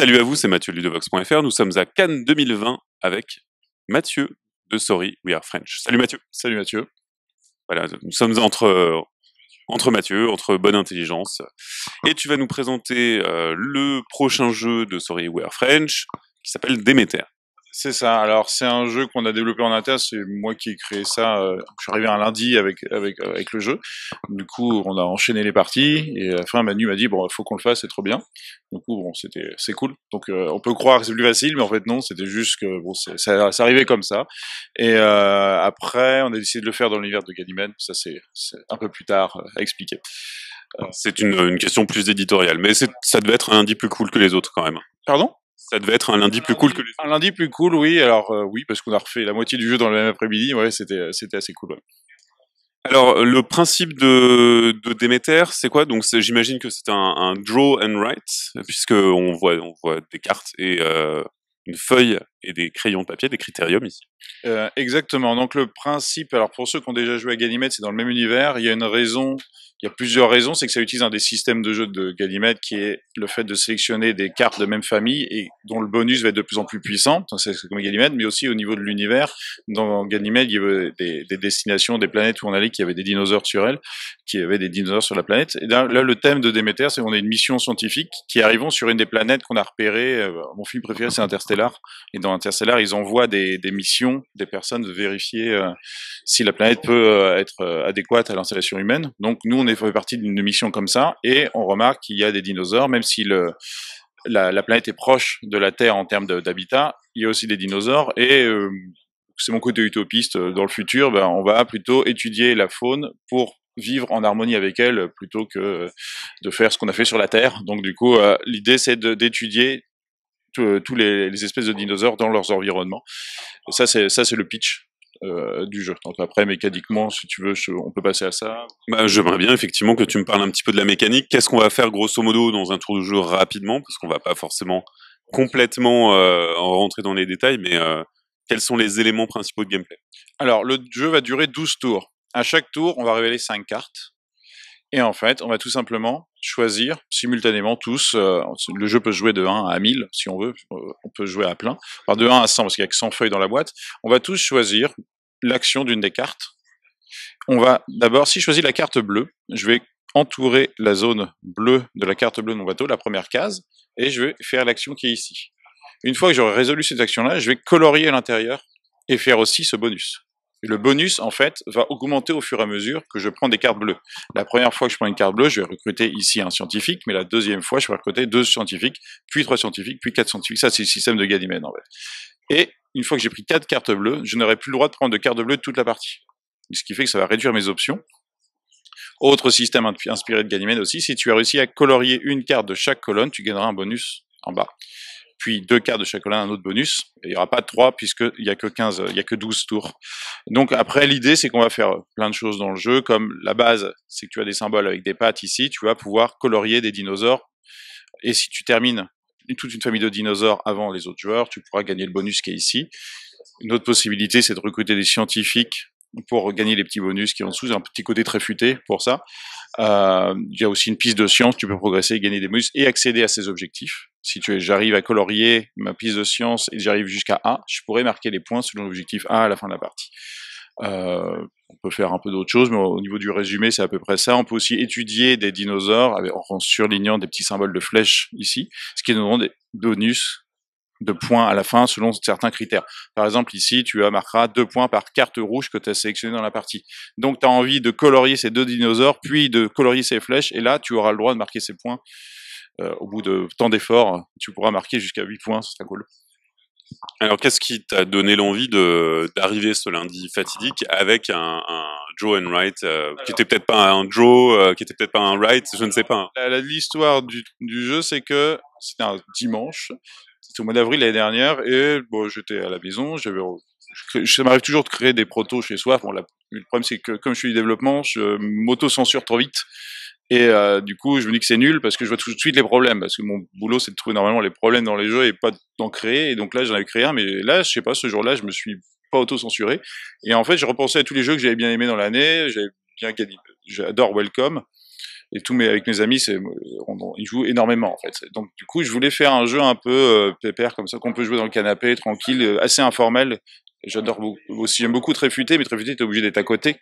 Salut à vous, c'est Mathieu de Ludovox.fr. Nous sommes à Cannes 2020 avec Mathieu de Sorry We Are French. Salut Mathieu. Salut Mathieu. Voilà, nous sommes entre, entre Mathieu, entre bonne intelligence. Et tu vas nous présenter euh, le prochain jeu de Sorry We Are French qui s'appelle Déméter. C'est ça. Alors c'est un jeu qu'on a développé en interne. C'est moi qui ai créé ça. Euh, je suis arrivé un lundi avec avec avec le jeu. Du coup, on a enchaîné les parties et à la fin, Manu m'a dit bon, faut qu'on le fasse, c'est trop bien. Du coup, bon, c'était c'est cool. Donc euh, on peut croire que c'est plus facile, mais en fait non, c'était juste que bon, ça, arrivait comme ça. Et euh, après, on a décidé de le faire dans l'univers de Ganymede. Ça c'est un peu plus tard à expliquer. C'est une, question plus éditoriale, mais ça devait être un indie plus cool que les autres quand même. Pardon ça devait être un lundi plus cool que les Un lundi plus cool, oui. Alors euh, oui, parce qu'on a refait la moitié du jeu dans le même après-midi. Ouais, c'était c'était assez cool. Alors euh, le principe de, de Demeter, c'est quoi Donc j'imagine que c'est un, draw and write, puisque on voit on voit des cartes et euh, une feuille et des crayons de papier, des critériums ici. exactement. Donc le principe, alors pour ceux qui ont déjà joué à Ganymede, c'est dans le même univers. Il y a une raison il y a plusieurs raisons, c'est que ça utilise un des systèmes de jeu de Ganymede qui est le fait de sélectionner des cartes de même famille et dont le bonus va être de plus en plus puissant, c'est comme Ganymède, mais aussi au niveau de l'univers. Dans Ganymède, il y avait des, destinations, des planètes où on allait, qui avaient des dinosaures sur elles, qui avait des dinosaures sur la planète. Et là, le thème de Déméter, c'est qu'on a une mission scientifique qui arrivons sur une des planètes qu'on a repérées. Euh, mon film préféré, c'est Interstellar. Et dans Interstellar, ils envoient des, missions, des personnes de vérifier euh, si la planète peut euh, être adéquate à l'installation humaine. Donc nous, on est fait partie d'une mission comme ça, et on remarque qu'il y a des dinosaures, même si le la, planète est proche de la Terre en termes d'habitat. Il y a aussi des dinosaures et euh, c'est mon côté utopiste. Euh, dans le futur, ben, on va plutôt étudier la faune pour vivre en harmonie avec elle plutôt que euh, de faire ce qu'on a fait sur la Terre. Donc du coup, l'idée c'est d'étudier tous les, espèces de dinosaures dans leurs environnements. ça, c'est le pitch. Euh, du jeu. Donc après, mécaniquement, si tu veux, on peut passer à ça. je bah, J'aimerais bien effectivement que tu me parles un petit peu de la mécanique. Qu'est-ce qu'on va faire grosso modo dans un tour de jeu rapidement, parce qu'on va pas forcément complètement euh, rentrer dans les détails, mais euh, quels sont les éléments principaux de gameplay Alors, le jeu va durer 12 tours. À chaque tour, on va révéler 5 cartes. Et en fait, on va tout simplement choisir simultanément tous. Euh, le jeu peut se jouer de 1 à 1000, si on veut. Euh, on peut jouer à plein. Enfin, de 1 à 100, parce qu'il n'y a que 100 feuilles dans la boîte. On va tous choisir l'action d'une des cartes. On va d'abord, si je choisis la carte bleue, je vais entourer la zone bleue de la carte bleue de mon bateau, la première case, et je vais faire l'action qui est ici. Une fois que j'aurai résolu cette action-là, je vais colorier à l'intérieur et faire aussi ce bonus le bonus, en fait, va augmenter au fur et à mesure que je prends des cartes bleues. La première fois que je prends une carte bleue, je vais recruter ici un scientifique, mais la deuxième fois, je vais recruter deux scientifiques, puis trois scientifiques, puis quatre scientifiques. Ça, c'est le système de Ganymède, en fait. Et une fois que j'ai pris quatre cartes bleues, je n'aurai plus le droit de prendre de cartes bleues toute la partie. Ce qui fait que ça va réduire mes options. Autre système inspiré de Ganymède aussi, si tu as réussi à colorier une carte de chaque colonne, tu gagneras un bonus en bas puis deux quarts de chacun, un autre bonus. il n'y aura pas de trois puisqu'il n'y a que 15, il y a que 12 tours. Donc après, l'idée, c'est qu'on va faire plein de choses dans le jeu, comme la base, c'est que tu as des symboles avec des pattes ici, tu vas pouvoir colorier des dinosaures. Et si tu termines toute une famille de dinosaures avant les autres joueurs, tu pourras gagner le bonus qui est ici. Une autre possibilité, c'est de recruter des scientifiques pour gagner les petits bonus qui sont en dessous. un petit côté très futé pour ça. Euh, il y a aussi une piste de science, tu peux progresser, gagner des bonus et accéder à ces objectifs. Si j'arrive à colorier ma piste de science et j'arrive jusqu'à A, je pourrais marquer les points selon l'objectif A à la fin de la partie. Euh, on peut faire un peu d'autres choses, mais au niveau du résumé, c'est à peu près ça. On peut aussi étudier des dinosaures en surlignant des petits symboles de flèches ici, ce qui nous donne des bonus de points à la fin selon certains critères. Par exemple, ici, tu marqueras deux points par carte rouge que tu as sélectionné dans la partie. Donc, tu as envie de colorier ces deux dinosaures, puis de colorier ces flèches, et là, tu auras le droit de marquer ces points euh, au bout de tant d'efforts, tu pourras marquer jusqu'à 8 points, ce serait cool. Alors, qu'est-ce qui t'a donné l'envie d'arriver ce lundi fatidique avec un, un Joe and Wright, euh, qui était peut-être pas un Joe, euh, qui était peut-être pas un Wright, je ne sais pas. L'histoire du, jeu, c'est que c'était un dimanche, c'était au mois d'avril l'année dernière, et bon, j'étais à la maison, j'avais ça m'arrive toujours de créer des protos chez soi. le problème, c'est que comme je suis du développement, je m'auto-censure trop vite. Et euh, du coup, je me dis que c'est nul parce que je vois tout de suite les problèmes. Parce que mon boulot, c'est de trouver normalement les problèmes dans les jeux et pas d'en créer. Et donc là, j'en avais créé un, mais là, je sais pas, ce jour-là, je me suis pas auto-censuré. Et en fait, j'ai repensé à tous les jeux que j'avais bien aimés dans l'année. J'avais bien J'adore Welcome. Et tous mes, avec mes amis, c'est, ils jouent énormément, en fait. Donc, du coup, je voulais faire un jeu un peu euh, pépère, comme ça, qu'on peut jouer dans le canapé, tranquille, euh, assez informel, J'adore aussi, j'aime beaucoup Tréfuté, mais Tréfuté, t'es obligé d'être à côté.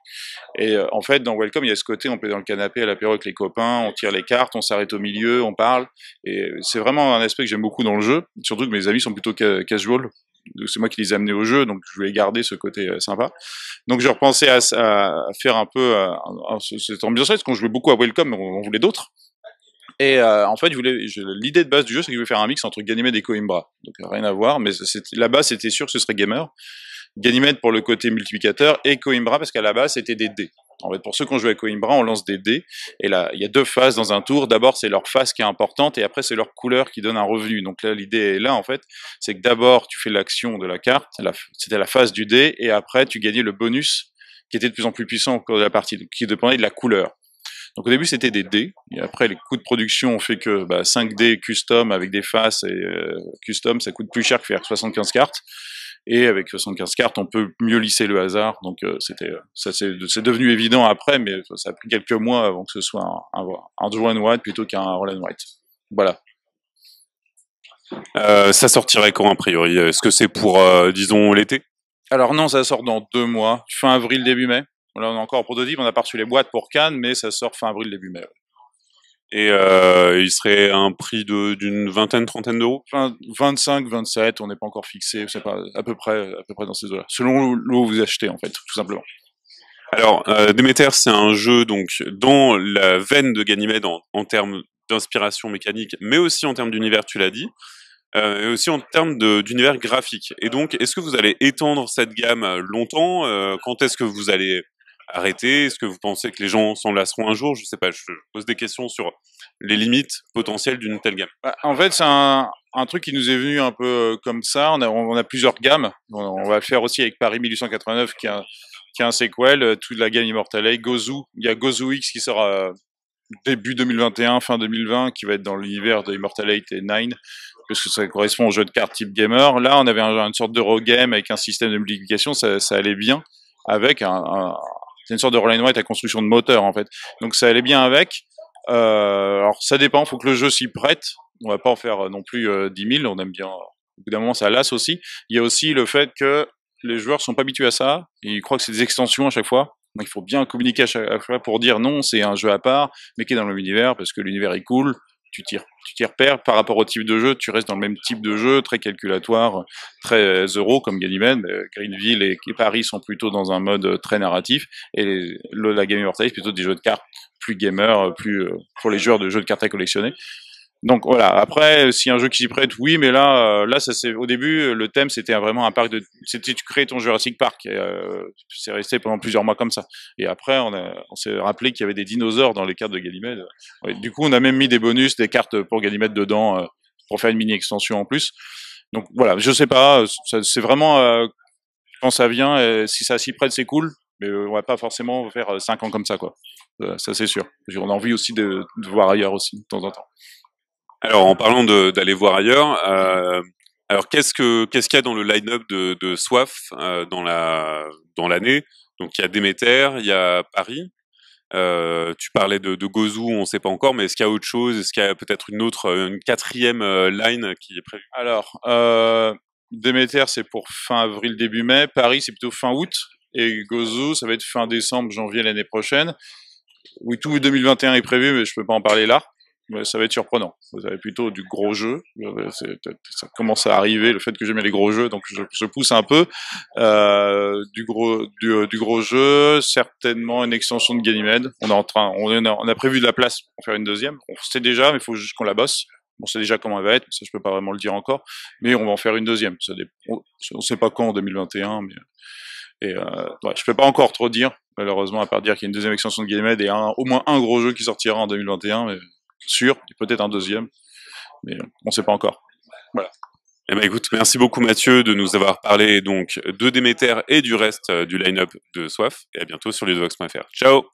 Et euh, en fait, dans Welcome, il y a ce côté, on peut dans le canapé à l'apéro avec les copains, on tire les cartes, on s'arrête au milieu, on parle. Et c'est vraiment un aspect que j'aime beaucoup dans le jeu, surtout que mes amis sont plutôt casual. C'est moi qui les ai amenés au jeu, donc je voulais garder ce côté euh, sympa. Donc je repensais à, faire un peu euh, cette ambiance, parce qu'on jouait beaucoup à Welcome, mais on voulait d'autres. Et euh, en fait, l'idée de base du jeu, c'est que je voulais faire un mix entre Ganymede et Coimbra. Donc rien à voir, mais là-bas, c'était sûr que ce serait Gamer. Ganymede pour le côté multiplicateur et Coimbra parce qu'à la base, c'était des dés. En fait, pour ceux qui ont joué à Coimbra, on lance des dés. Et là, il y a deux phases dans un tour. D'abord, c'est leur phase qui est importante et après, c'est leur couleur qui donne un revenu. Donc là, l'idée est là, en fait. C'est que d'abord, tu fais l'action de la carte. C'était la phase du dé et après, tu gagnais le bonus qui était de plus en plus puissant au cours de la partie, qui dépendait de la couleur. Donc au début, c'était des dés. Et après, les coûts de production ont fait que bah, 5 dés custom avec des faces et euh, custom, ça coûte plus cher que faire 75 cartes. Et avec 75 cartes, on peut mieux lisser le hasard. Donc euh, c'était, euh, ça c'est devenu évident après, mais ça a pris quelques mois avant que ce soit un, un, un draw white plutôt qu'un roll and white. Voilà. Euh, ça sortirait quand a priori Est-ce que c'est pour, disons, l'été Alors non, ça sort dans deux mois, fin avril, début mai on a encore un prototype, on a pas les boîtes pour Cannes, mais ça sort fin avril, début mai. Et euh, il serait un prix d'une vingtaine, trentaine d'euros 25, 27, on n'est pas encore fixé, c'est à peu près, à peu près dans ces eaux-là. Selon l'eau vous achetez, en fait, tout simplement. Alors, euh, Demeter, c'est un jeu donc dans la veine de Ganymède en, termes d'inspiration mécanique, mais aussi en termes d'univers, tu l'as dit, euh, et aussi en termes d'univers graphique. Et donc, est-ce que vous allez étendre cette gamme longtemps Quand est-ce que vous allez arrêter Est-ce que vous pensez que les gens s'en lasseront un jour Je ne sais pas, je pose des questions sur les limites potentielles d'une telle gamme. Bah, en fait, c'est un, truc qui nous est venu un peu euh, comme ça. On a, plusieurs gammes. On, va le faire aussi avec Paris 1889 qui a, qui un sequel, euh, toute la gamme Immortal Eye, Gozu. Il y a Gozu X qui sort euh, début 2021, fin 2020, qui va être dans l'univers de Immortal et Nine parce que ça correspond au jeu de cartes type gamer. Là, on avait une sorte de re-game avec un système de multiplication, ça, allait bien avec un, c'est une sorte de rolling and à construction de moteur, en fait. Donc ça allait bien avec. Euh, alors ça dépend, faut que le jeu s'y prête. On va pas en faire euh, non plus euh, dix 10 000, on aime bien. Au bout d'un moment, ça lasse aussi. Il y a aussi le fait que les joueurs sont pas habitués à ça. Ils croient que c'est des extensions à chaque fois. Donc il faut bien communiquer à chaque fois pour dire non, c'est un jeu à part, mais qui est dans l'univers, parce que l'univers est cool, tu tires, tu repères par rapport au type de jeu, tu restes dans le même type de jeu, très calculatoire, très euro comme Ganymede euh, Greenville et Paris sont plutôt dans un mode euh, très narratif et la Game est plutôt des jeux de cartes plus gamer, euh, plus pour les joueurs de jeux de cartes à collectionner. Donc voilà. Après, si un jeu qui s'y prête, oui, mais là, euh, là, ça c'est au début, le thème c'était vraiment un parc de, c'était tu crées ton Jurassic Park. Euh, c'est resté pendant plusieurs mois comme ça. Et après, on, s'est rappelé qu'il y avait des dinosaures dans les cartes de Ganymède. du coup, on a même mis des bonus, des cartes pour Ganymède dedans euh, pour faire une mini extension en plus. Donc voilà, je sais pas. C'est vraiment quand ça vient, si ça s'y prête, c'est cool. Mais on va pas forcément faire cinq ans comme ça, quoi. Ça, c'est sûr. On a envie aussi de voir ailleurs aussi, de temps en temps. Alors, en parlant d'aller voir ailleurs, euh, alors qu'est-ce que qu'est-ce qu'il y a dans le line-up de, de Soif euh, dans la dans l'année Donc, il y a Demeter, il y a Paris. Euh, tu parlais de, de on ne sait pas encore, mais est-ce qu'il y a autre chose Est-ce qu'il y a peut-être une autre, une quatrième line qui est prévue Alors, Demeter, c'est pour fin avril, début mai. Paris, c'est plutôt fin août. Et Gozo, ça va être fin décembre, janvier l'année prochaine. Oui, tout 2021 est prévu, mais je ne peux pas en parler là ça va être surprenant. Vous avez plutôt du gros jeu. Euh, ça commence à arriver, le fait que j'aime les gros jeux, donc je, pousse un peu. Euh, du, gros, euh, du, gros jeu, certainement une extension de Ganymede. On est en train, on, on a prévu de la place pour faire une deuxième. On sait déjà, mais il faut juste qu'on la bosse. On sait déjà comment elle va être, ça je peux pas vraiment le dire encore, mais on va en faire une deuxième. Ça, on ne sait pas quand en 2021, mais et ouais, je peux pas encore trop dire, malheureusement, à part dire qu'il y a une deuxième extension de Ganymede et un, au moins un gros jeu qui sortira en 2021. Mais sûr, peut-être un deuxième, mais on ne sait pas encore. Voilà. Eh ben, écoute, merci beaucoup Mathieu de nous avoir parlé donc de Déméter et du reste euh, du line-up de Soif, et à bientôt sur lesvox.fr. Ciao